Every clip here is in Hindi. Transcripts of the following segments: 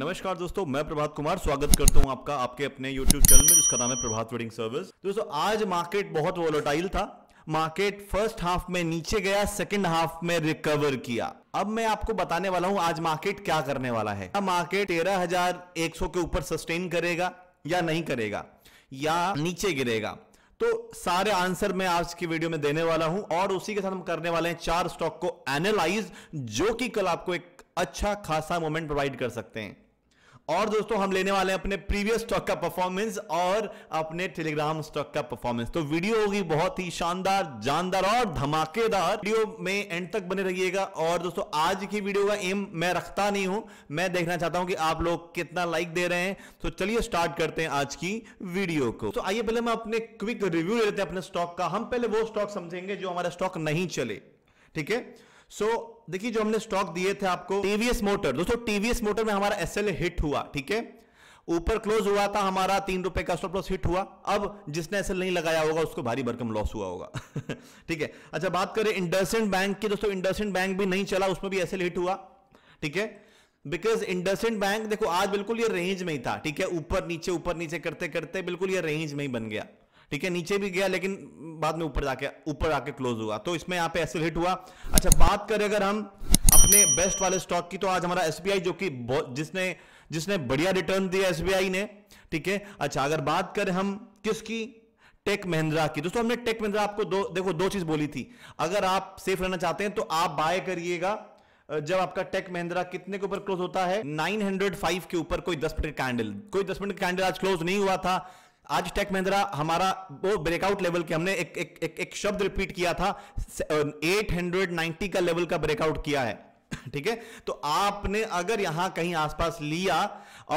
नमस्कार दोस्तों मैं प्रभात कुमार स्वागत करता हूं आपका आपके अपने YouTube चैनल में जिसका नाम है प्रभात वेडिंग सर्विस दोस्तों आज मार्केट बहुत वोलोटाइल था मार्केट फर्स्ट हाफ में नीचे गया सेकंड हाफ में रिकवर किया अब मैं आपको बताने वाला हूं आज मार्केट क्या करने वाला है मार्केट 13,100 के ऊपर सस्टेन करेगा या नहीं करेगा या नीचे गिरेगा तो सारे आंसर मैं आज की वीडियो में देने वाला हूं और उसी के साथ हम करने वाले हैं चार स्टॉक को एनालाइज जो कि कल आपको एक अच्छा खासा मोमेंट प्रोवाइड कर सकते हैं और दोस्तों हम लेने वाले हैं अपने प्रीवियस स्टॉक का परफॉर्मेंस और अपने टेलीग्राम स्टॉक का परफॉर्मेंस तो वीडियो होगी बहुत ही शानदार जानदार और धमाकेदार वीडियो में एंड तक बने रहिएगा और दोस्तों आज की वीडियो का एम मैं रखता नहीं हूं मैं देखना चाहता हूं कि आप लोग कितना लाइक दे रहे हैं तो चलिए स्टार्ट करते हैं आज की वीडियो को तो आइए पहले हम अपने क्विक रिव्यू लेते हैं अपने स्टॉक का हम पहले वो स्टॉक समझेंगे जो हमारा स्टॉक नहीं चले ठीक है सो so, देखिए जो हमने स्टॉक दिए थे आपको टीवीएस मोटर दोस्तों टीवीएस मोटर में हमारा एस हिट हुआ ठीक है ऊपर क्लोज हुआ था हमारा तीन रुपए का स्टॉप लॉस हिट हुआ अब जिसने ऐसे नहीं लगाया होगा उसको भारी भरकम लॉस हुआ होगा ठीक है अच्छा बात करें इंडसेंट बैंक की दोस्तों इंडसेंट बैंक भी नहीं चला उसमें भी ऐसे हिट हुआ ठीक है बिकॉज इंडसेंट बैंक देखो आज बिल्कुल ये रेंज में ही था ठीक है ऊपर नीचे ऊपर नीचे करते करते बिल्कुल ये रेंज में ही बन गया ठीक है नीचे भी गया लेकिन बाद में ऊपर जाके ऊपर आके क्लोज हुआ तो इसमें यहाँ पे एसिल हिट हुआ अच्छा बात करें अगर हम अपने बेस्ट वाले स्टॉक की तो आज हमारा एस जो कि जिसने जिसने बढ़िया रिटर्न दिया एस ने ठीक है अच्छा अगर बात करें हम किसकी टेक महिंद्रा की दोस्तों हमने टेक महिंद्रा आपको दो देखो दो चीज बोली थी अगर आप सेफ रहना चाहते हैं तो आप बाय करिएगा जब आपका टेक महिंद्रा कितने के ऊपर क्लोज होता है 905 के ऊपर कोई 10 मिनट कैंडल कोई 10 मिनट कैंडल आज क्लोज नहीं हुआ था आज टेक महिंद्रा हमारा वो ब्रेकआउट लेवल के हमने एक एक एक, एक शब्द रिपीट किया था 890 का लेवल का ब्रेकआउट किया है ठीक है तो आपने अगर यहां कहीं आसपास लिया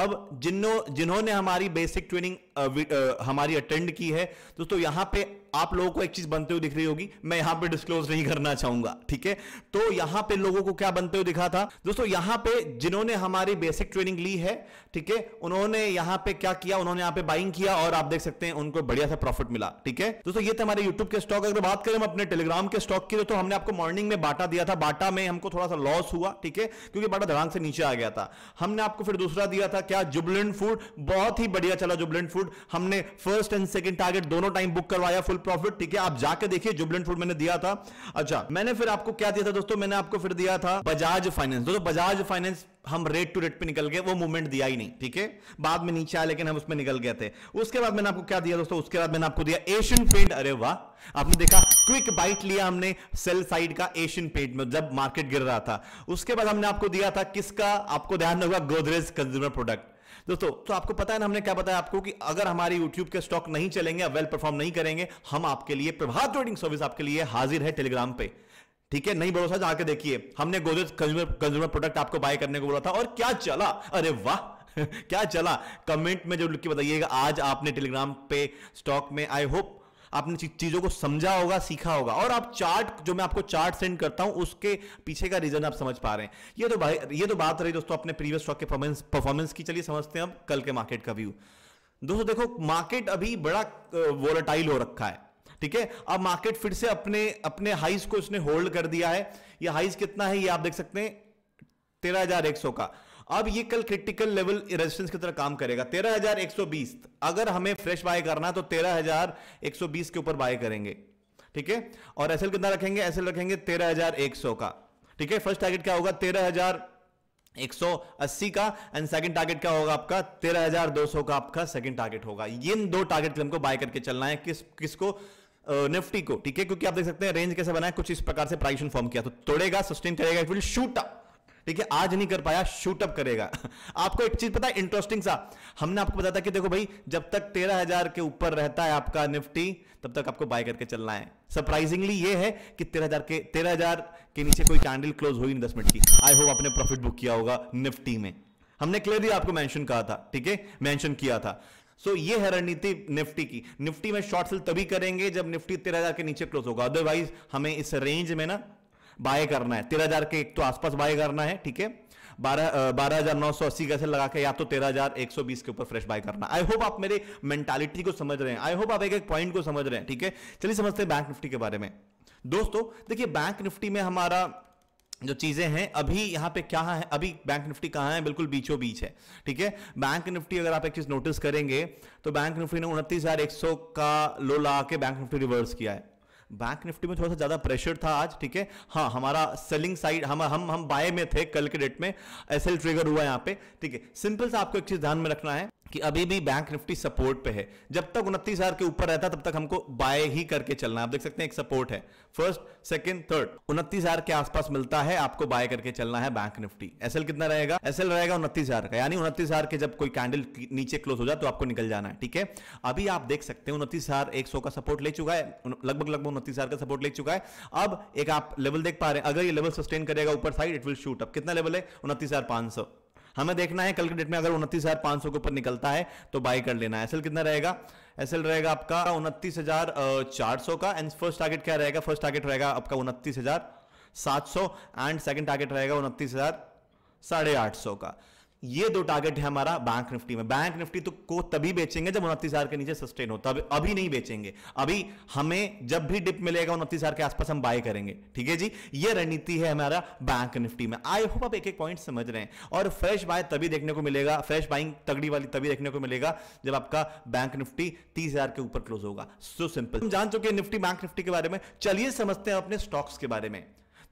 अब जिन्हों जिन्होंने हमारी बेसिक ट्रेनिंग हमारी अटेंड की है दोस्तों यहां पे आप लोगों को एक चीज बनते हुए दिख रही होगी मैं यहां पे डिस्क्लोज नहीं करना चाहूंगा ठीक है तो यहां पे लोगों को क्या बनते हुए दिखा था दोस्तों यहां पे जिन्होंने हमारी बेसिक ट्रेनिंग ली है ठीक है उन्होंने यहां पे क्या किया उन्होंने यहां पे बाइंग किया और आप देख सकते हैं उनको बढ़िया सा प्रॉफिट मिला ठीक है दोस्तों ये थे हमारे यूट्यूब के स्टॉक अगर बात करें हम अपने टेलीग्राम के स्टॉक की तो हमने आपको मॉर्निंग में बाटा दिया था बाटा में हमको थोड़ा सा लॉस हुआ ठीक है क्योंकि बाटा धड़ान से नीचे आ गया था हमने आपको फिर दूसरा दिया था क्या जुबलेंट फूड बहुत ही बढ़िया चला जुबलेंट फूड फूड हमने फर्स्ट एंड सेकंड टारगेट दोनों टाइम बुक करवाया फुल प्रॉफिट ठीक है आप जाके देखिए जुबलेंट फूड मैंने दिया था अच्छा मैंने फिर आपको क्या दिया था दोस्तों मैंने आपको फिर दिया था बजाज फाइनेंस दोस्तों बजाज फाइनेंस हम रेट टू रेट पे निकल गए वो मूवमेंट दिया ही नहीं ठीक है बाद में नीचे आया लेकिन हम उसमें निकल गए थे उसके बाद मैंने आपको क्या दिया दोस्तों उसके बाद मैंने आपको दिया एशियन पेंट अरे वाह आपने देखा क्विक बाइट लिया हमने सेल साइड का एशियन पेंट में जब मार्केट गिर रहा था उसके बाद हमने आपको दिया था किसका आपको ध्यान होगा गोदरेज कंज्यूमर प्रोडक्ट दोस्तों तो आपको पता है ना हमने क्या बताया आपको कि अगर हमारे यूट्यूब के स्टॉक नहीं चलेंगे वेल परफॉर्म नहीं करेंगे हम आपके लिए प्रभात ट्रेडिंग सर्विस आपके लिए हाजिर है टेलीग्राम पे ठीक है नहीं भरोसा जाके देखिए हमने गोदरेज कंज्यूमर कंज्यूमर प्रोडक्ट आपको बाय करने को बोला था और क्या चला अरे वाह क्या चला कमेंट में जो लिख के बताइएगा आज आपने टेलीग्राम पे स्टॉक में आई होप आपने चीजों को समझा होगा सीखा होगा और आप चार्ट जो मैं आपको चार्ट सेंड करता हूं उसके पीछे का रीजन आप समझ पा रहे हैं ये तो भाई ये तो बात रही दोस्तों अपने प्रीवियस स्टॉक के परफॉर्मेंस की चलिए समझते हैं अब कल के मार्केट का व्यू दोस्तों देखो मार्केट अभी बड़ा वोलेटाइल हो रखा है ठीक है अब मार्केट फिर से अपने अपने हाइज को उसने होल्ड कर दिया है ये हाइज कितना है ये आप देख सकते हैं तेरह का अब ये कल क्रिटिकल लेवल रेजिस्टेंस की तरह काम करेगा 13,120 अगर हमें फ्रेश बाय करना है तो 13,120 के ऊपर बाय करेंगे ठीक है और एस एल कितना रखेंगे एसएल रखेंगे 13,100 का ठीक है फर्स्ट टारगेट क्या होगा 13,180 का एंड सेकंड टारगेट क्या होगा आपका 13,200 का आपका सेकंड टारगेट होगा इन दो टारगेट हमको बाय करके चलना है किस किसको निफ्टी को ठीक है क्योंकि आप देख सकते हैं रेंज कैसे बनाया कुछ इस प्रकार से प्राइशन फॉर्म किया तो तोड़ेगा सस्टेन करेगा इट विल शूट अप ठीक है आज नहीं कर पाया शूटअप करेगा आपको एक चीज पता है इंटरेस्टिंग सा हमने आपको बताया था कि देखो भाई जब तक तेरह हजार के ऊपर रहता है आपका निफ्टी तब तक आपको बाय करके चलना है सरप्राइजिंगली ये है कि तेरह हजार के तेरह हजार के नीचे कोई कैंडल क्लोज हुई नहीं दस मिनट की आई होप आपने प्रॉफिट बुक किया होगा निफ्टी में हमने क्लियरली आपको मेंशन कहा था ठीक है मेंशन किया था so, ये है रणनीति निफ्टी की निफ्टी में शॉर्ट सेल तभी करेंगे जब निफ्टी तेरह हजार के नीचे क्लोज होगा अदरवाइज हमें इस रेंज में ना बाय करना है तेरह हजार के एक तो आसपास बाय करना है ठीक है बारह बारह हजार नौ सौ अस्सी कैसे लगा के या तो तेरह हजार एक सौ बीस के ऊपर फ्रेश बाय करना आई होप आप मेरे मेंटालिटी को समझ रहे हैं आई होप आप एक एक पॉइंट को समझ रहे हैं ठीक है चलिए समझते हैं बैंक निफ्टी के बारे में दोस्तों देखिए बैंक निफ्टी में हमारा जो चीज़ें हैं अभी यहां पे क्या है अभी बैंक निफ्टी कहां है बिल्कुल बीचों बीच है ठीक है बैंक निफ्टी अगर आप एक चीज़ नोटिस करेंगे तो बैंक निफ्टी ने उनतीस हज़ार एक सौ का लो ला के बैंक निफ्टी रिवर्स किया है बैंक निफ्टी में थोड़ा सा ज़्यादा प्रेशर था आज ठीक है हाँ हमारा सेलिंग साइड हम हम हम बाय में थे कल के डेट में एसएल ट्रिगर हुआ यहाँ पे ठीक है सिंपल सा आपको एक चीज़ ध्यान में रखना है कि अभी भी बैंक निफ्टी सपोर्ट पे है जब तक उनतीस हजार के ऊपर रहता तब तक हमको बाय ही करके चलना आप देख सकते हैं एक सपोर्ट है फर्स्ट सेकंड थर्ड उनतीस हजार के आसपास मिलता है आपको बाय करके चलना है बैंक निफ्टी एसएल कितना रहेगा एसएल रहेगा उनतीस हजार का यानी उनतीस हजार के जब कोई कैंडल नीचे क्लोज हो जाए तो आपको निकल जाना है ठीक है अभी आप देख सकते हैं उनतीस हजार एक सौ का सपोर्ट ले चुका है लगभग लगभग उनतीस हजार का सपोर्ट ले चुका है अब एक आप लेवल देख पा रहे हैं अगर ये लेवल सस्टेन करेगा ऊपर side it will shoot up कितना लेवल है उनतीस हजार पांच सौ हमें देखना है कल के डेट में अगर उनतीस हजार पांच सौ के ऊपर निकलता है तो बाय कर लेना है एसएल कितना रहेगा एसएल रहेगा आपका उनतीस हजार चार सौ का एंड फर्स्ट टारगेट क्या रहेगा फर्स्ट टारगेट रहेगा आपका उनतीस हजार सात सौ एंड सेकेंड टारगेट रहेगा उनतीस हजार साढ़े आठ सौ का ये दो टारगेट है हमारा बैंक निफ्टी में बैंक निफ्टी तो को तभी बेचेंगे जब उनतीस हजार के नीचे सस्टेन हो तब अभी नहीं बेचेंगे अभी हमें जब भी डिप मिलेगा उनतीस हजार के आसपास हम बाय करेंगे ठीक है जी ये रणनीति है हमारा बैंक निफ्टी में आई होप आप एक एक पॉइंट समझ रहे हैं और फ्रेश बाय तभी देखने को मिलेगा फ्रेश बाइंग तगड़ी वाली तभी देखने को मिलेगा जब आपका बैंक निफ्टी तीस के ऊपर क्लोज होगा सो सिंपल हम जान चुके हैं निफ्टी बैंक निफ्टी के बारे में चलिए समझते हैं अपने स्टॉक्स के बारे में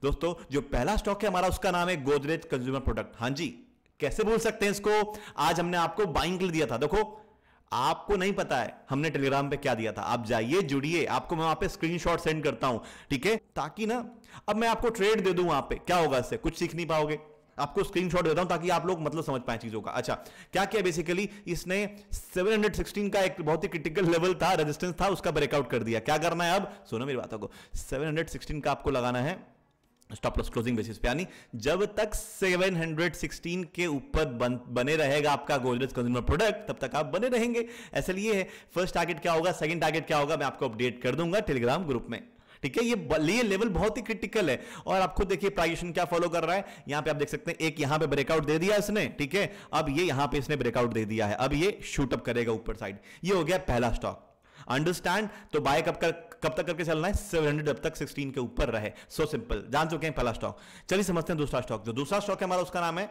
दोस्तों जो पहला स्टॉक है हमारा उसका नाम है गोदरेज कंज्यूमर प्रोडक्ट हाँ जी कैसे भूल सकते हैं इसको आज हमने आपको बाइंग के लिए दिया था देखो आपको नहीं पता है हमने टेलीग्राम पे क्या दिया था आप जाइए जुड़िए आपको मैं वहां पे स्क्रीनशॉट सेंड करता हूं ठीक है ताकि ना अब मैं आपको ट्रेड दे दू वहां पे क्या होगा इससे कुछ सीख नहीं पाओगे आपको स्क्रीनशॉट देता हूं ताकि आप लोग मतलब समझ पाए चीजों का अच्छा क्या किया बेसिकली इसने 716 का एक बहुत ही क्रिटिकल लेवल था रेजिस्टेंस था उसका ब्रेकआउट कर दिया क्या करना है अब सुनो मेरी बातों को 716 का आपको लगाना है स्टॉप लॉस क्लोजिंग बेसिस पे यानी जब तक 716 के ऊपर बन, बने रहेगा आपका गोदरेज कंज्यूमर प्रोडक्ट तब तक आप बने रहेंगे ऐसा लिए है फर्स्ट टारगेट क्या होगा सेकंड टारगेट क्या होगा मैं आपको अपडेट कर दूंगा टेलीग्राम ग्रुप में ठीक है ये ये लेवल बहुत ही क्रिटिकल है और आप खुद देखिए प्राइजेशन क्या फॉलो कर रहा है यहां पे आप देख सकते हैं एक यहां पे ब्रेकआउट दे दिया इसने ठीक है अब ये यहां पे इसने ब्रेकआउट दे दिया है अब ये शूट अप करेगा ऊपर साइड ये हो गया पहला स्टॉक अंडरस्टैंड तो बाय कब का कब तक करके चलना है सेवन हंड्रेड अब तक सिक्सटीन के ऊपर रहे सो सिंपल जान चुके हैं पहला स्टॉक चलिए समझते हैं दूसरा स्टॉक जो दूसरा स्टॉक है हमारा उसका नाम है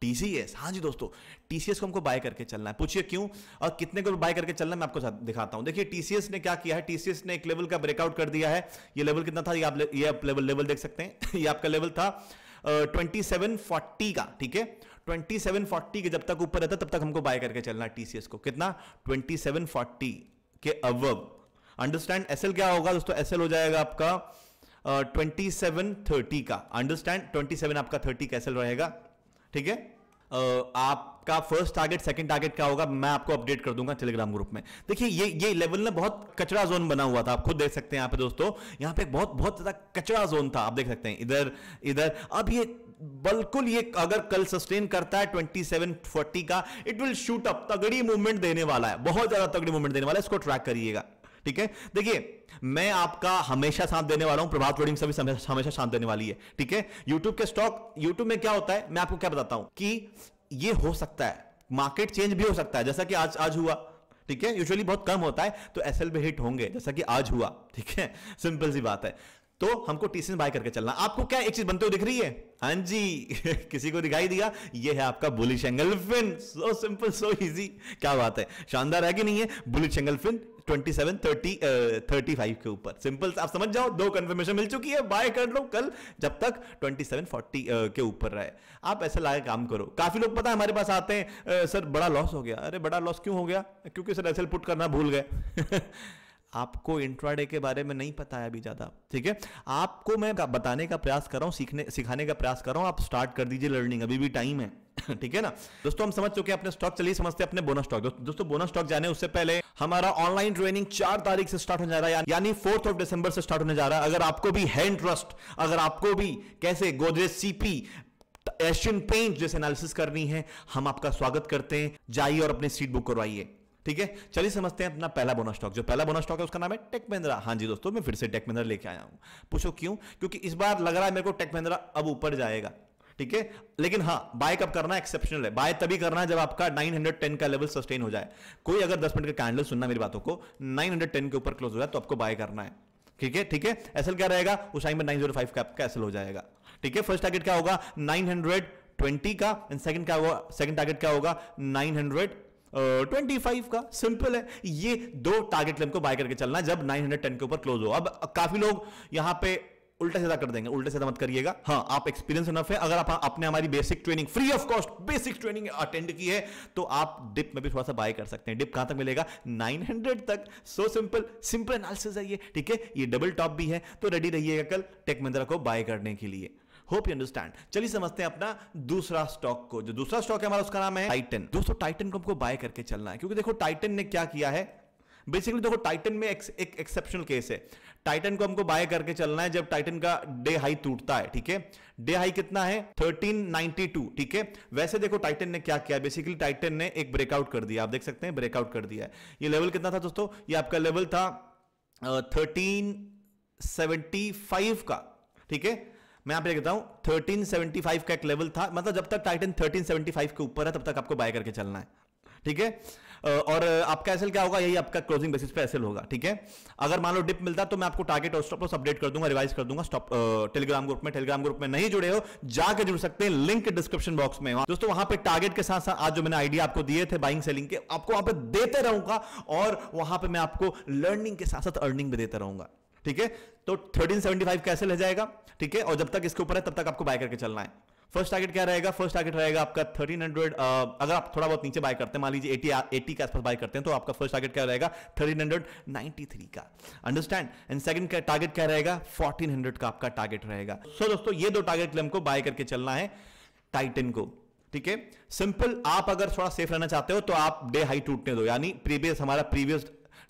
टीसीएस हाँ जी दोस्तों टीसीएस को हमको बाय करके चलना है पूछिए क्यों और कितने को बाय करके चलना है मैं आपको साथ दिखाता हूं देखिए टीसीएस ने क्या किया है टीसीएस ने एक लेवल का ब्रेकआउट कर दिया है ये लेवल कितना था ये आप ये आप लेवल लेवल देख सकते हैं ये आपका लेवल था ट्वेंटी सेवन फोर्टी का ठीक है ट्वेंटी सेवन फोर्टी के जब तक ऊपर रहता तब तक हमको बाय करके चलना है टीसीएस को कितना ट्वेंटी सेवन फोर्टी के अवब अंडरस्टैंड एस क्या होगा दोस्तों एस हो जाएगा आपका ट्वेंटी सेवन थर्टी का अंडरस्टैंड ट्वेंटी सेवन आपका थर्टी कैसे रहेगा ठीक है uh, आपका फर्स्ट टारगेट सेकंड टारगेट क्या होगा मैं आपको अपडेट कर दूंगा टेलीग्राम ग्रुप में देखिए ये ये लेवल ना बहुत कचरा जोन बना हुआ था आप खुद देख सकते हैं यहां पे दोस्तों यहां पे बहुत बहुत ज्यादा कचरा जोन था आप देख सकते हैं इधर इधर अब ये बिल्कुल ये अगर कल सस्टेन करता है फोर्टी का इट विल शूट अप तगड़ी मूवमेंट देने वाला है बहुत ज्यादा तगड़ी मूवमेंट देने वाला है इसको ट्रैक करिएगा ठीक है देखिए मैं आपका हमेशा साथ देने वाला हूं प्रभात ट्रेडिंग सभी हमेशा साथ देने वाली है ठीक है यूट्यूब के स्टॉक यूट्यूब में क्या होता है मैं आपको क्या बताता हूं कि ये हो सकता है मार्केट चेंज भी हो सकता है जैसा कि आज आज हुआ ठीक है यूजुअली बहुत कम होता है तो एस एल हिट होंगे जैसा कि आज हुआ ठीक है सिंपल सी बात है तो हमको टीसी बाय करके चलना आपको क्या एक चीज बनते हुए दिख रही है हाँ जी किसी को दिखाई दिया ये है आपका bullish angle fin so simple so easy क्या बात है शानदार है कि नहीं है bullish angle fin twenty seven thirty के ऊपर सिंपल आप समझ जाओ दो कंफर्मेशन मिल चुकी है बाय कर लो कल जब तक ट्वेंटी सेवन फोर्टी के ऊपर रहे आप ऐसा लाए काम करो काफी लोग पता है हमारे पास आते हैं सर बड़ा लॉस हो गया अरे बड़ा लॉस क्यों हो गया क्योंकि सर एसएल पुट करना भूल गए आपको इंट्राडे के बारे में नहीं पता है अभी ज़्यादा ठीक है आपको मैं बताने का प्रयास कर रहा हूं सीखने सिखाने का प्रयास कर रहा हूं आप स्टार्ट कर दीजिए लर्निंग अभी भी टाइम है ठीक है ना दोस्तों हम समझ चुके हैं अपने स्टॉक चलिए समझते हैं अपने बोनस स्टॉक दोस्तों बोनस स्टॉक जाने उससे पहले हमारा ऑनलाइन ट्रेनिंग चार तारीख से स्टार्ट होने जा रहा है यानी फोर्थ ऑफ दिसंबर से स्टार्ट होने जा रहा है अगर आपको भी हैंड ट्रस्ट अगर आपको भी कैसे गोदरेज सीपी एशियन पेंट जैसे एनालिसिस करनी है हम आपका स्वागत करते हैं जाइए और अपनी सीट बुक करवाइए ठीक है चलिए समझते हैं अपना पहला बोनस स्टॉक जो पहला बोनस स्टॉक है उसका नाम है टेक महिंद्रा हाँ जी दोस्तों मैं फिर से टेक महिंद्रा लेके आया हूं पूछो क्यों क्योंकि इस बार लग रहा है मेरे को टेक महिंद्रा अब ऊपर जाएगा ठीक है लेकिन हाँ बाय कब करना एक्सेप्शनल है बाय तभी करना है जब आपका 910 का लेवल सस्टेन हो जाए कोई अगर 10 मिनट का कैंडल सुनना मेरी बातों को 910 के ऊपर क्लोज हो जाए तो आपको बाय करना है ठीक है ठीक है एसएल क्या रहेगा उस टाइम में नाइन जीरो फाइव का आपका एसएल हो जाएगा ठीक है फर्स्ट टारगेट क्या होगा नाइन हंड्रेड ट्वेंटी का एंड सेकंड क्या होगा सेकंड टारगेट क्या होगा नाइन 925 uh, का सिंपल है ये दो टारगेट लेवल को बाय करके चलना जब 910 के ऊपर क्लोज हो अब काफी लोग यहां पे उल्टा सीधा कर देंगे उल्टा सीधा मत करिएगा हाँ आप एक्सपीरियंस इनफ है अगर आप अपने हमारी basic training free of cost basic training attend की है तो आप डिप में भी थोड़ा सा बाय कर सकते हैं डिप कहां तक मिलेगा 900 तक सो सिंपल सिंपल एनालिसिस है ये ठीक है ये डबल टॉप भी है तो रेडी रहिएगा कल टेक महिंद्रा को बाय करने के लिए होप यू अंडरस्टैंड चलिए समझते हैं अपना दूसरा स्टॉक को जो दूसरा स्टॉक है हमारा उसका नाम है टाइटन दोस्तों टाइटन को हमको बाय करके चलना है क्योंकि देखो टाइटन ने क्या किया है बेसिकली देखो टाइटन में एक एक्सेप्शनल केस है टाइटन को हमको बाय करके चलना है जब टाइटन का डे हाई टूटता है ठीक है डे हाई कितना है 1392 ठीक है वैसे देखो टाइटन ने क्या किया बेसिकली टाइटन ने एक ब्रेकआउट कर दिया आप देख सकते हैं ब्रेकआउट कर दिया है ये लेवल कितना था दोस्तों ये आपका लेवल था थर्टीन uh, का ठीक है मैं आप कहता हूं 1375 का एक लेवल था मतलब जब तक टाइटन 1375 के ऊपर है तब तक आपको बाय करके चलना है ठीक है और आपका एसएल क्या होगा यही आपका क्लोजिंग बेसिस पे एसएल होगा ठीक है अगर मान लो डिप मिलता तो मैं आपको टारगेट और स्टॉप लॉस अपडेट कर दूंगा रिवाइज कर दूंगा स्टॉप टेलीग्राम ग्रुप में टेलीग्राम ग्रुप में नहीं जुड़े हो जाकर जुड़ सकते हैं लिंक डिस्क्रिप्शन बॉक्स में दोस्तों वहां पर टारगेट के साथ साथ आज जो मैंने आइडिया आपको दिए थे बाइंग सेलिंग के आपको वहां पर देते रहूंगा और वहां पर मैं आपको लर्निंग के साथ साथ अर्निंग भी देता रहूंगा ठीक है तो 1375 कैसे ले जाएगा ठीक है और जब तक इसके ऊपर है तब तक आपको बाय करके चलना है फर्स्ट टारगेट क्या रहेगा फर्स्ट टारगेट रहेगा आपका थर्टीन हंड्रेड अगर आप थोड़ा बहुत नीचे बाय करते हैं मान लीजिए एटी एटी के आसपास बाय करते हैं तो आपका फर्स्ट टारगेट क्या रहेगा थर्टीन हंड्रेड नाइन्टी थ्री का अंडरस्टैंड एंड सेकंड का टारगेट क्या रहेगा फोर्टीन हंड्रेड का आपका टारगेट रहेगा सो so, दोस्तों ये दो टारगेट हमको बाय करके चलना है टाइटन को ठीक है सिंपल आप अगर थोड़ा सेफ रहना चाहते हो तो आप डे हाई टूटने दो यानी प्रीवियस हमारा प्रीवियस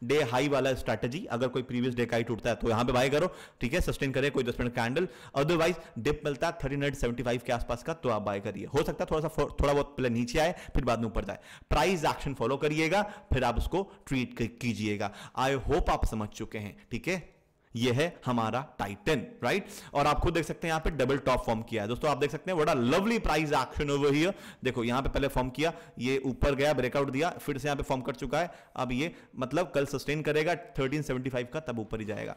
डे हाई वाला स्ट्रेटेजी अगर कोई प्रीवियस डे का ही टूटता है तो यहां पे बाय करो ठीक है सस्टेन करें कोई दस मिनट कैंडल अदरवाइज डिप मिलता है थर्टी नाइट सेवेंटी फाइव के आसपास का तो आप बाय करिए हो सकता है थोड़ा सा थोड़ा बहुत पहले नीचे आए फिर बाद में ऊपर जाए प्राइस एक्शन फॉलो करिएगा फिर आप उसको ट्रीट कीजिएगा आई होप आप समझ चुके हैं ठीक है यह है हमारा टाइटन राइट और आप खुद देख सकते हैं यहां पे डबल टॉप फॉर्म किया है दोस्तों आप देख सकते हैं बड़ा lovely price action over here देखो यहां पे पहले फॉर्म किया ये ऊपर गया ब्रेकआउट दिया फिर से यहां पे फॉर्म कर चुका है अब ये मतलब कल सस्टेन करेगा 1375 का तब ऊपर ही जाएगा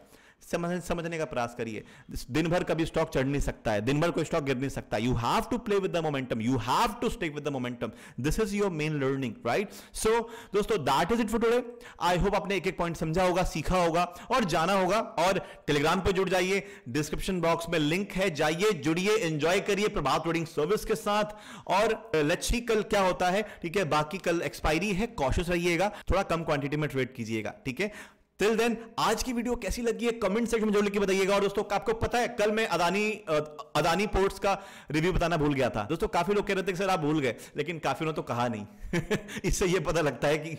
समझ समझने का प्रयास करिए दिन भर कभी स्टॉक चढ़ नहीं सकता है दिन भर कोई स्टॉक गिर नहीं सकता you have to play with the momentum you have to stay with the momentum this is your main learning right so दोस्तों that is it for today I hope आपने एक एक पॉइंट समझा होगा सीखा होगा और जाना होगा और टेलीग्राम पर जुड़ जाइए डिस्क्रिप्शन बॉक्स में लिंक है जाइए जुड़िए एंजॉय करिए प्रभाव ट्रेडिंग सर्विस के साथ और लच्छी कल क्या होता है ठीक है बाकी कल एक्सपायरी है कॉशियस रहिएगा थोड़ा कम क्वांटिटी में ट्रेड कीजिएगा ठीक है टिल देन आज की वीडियो कैसी लगी है कमेंट सेक्शन में जरूर लिख के बताइएगा और दोस्तों आपको पता है कल मैं अदानी अदानी पोर्ट्स का रिव्यू बताना भूल गया था दोस्तों काफी लोग कह रहे थे कि सर आप भूल गए लेकिन काफी लोगों तो कहा नहीं इससे यह पता लगता है कि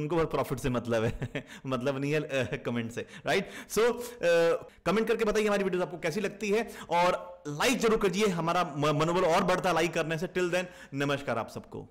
उनको बहुत प्रॉफिट से मतलब है मतलब नहीं है कमेंट से राइट सो कमेंट करके बताइए हमारी वीडियो आपको कैसी लगती है और लाइक जरूर करिए हमारा मनोबल और बढ़ता लाइक करने से टिल देन नमस्कार आप सबको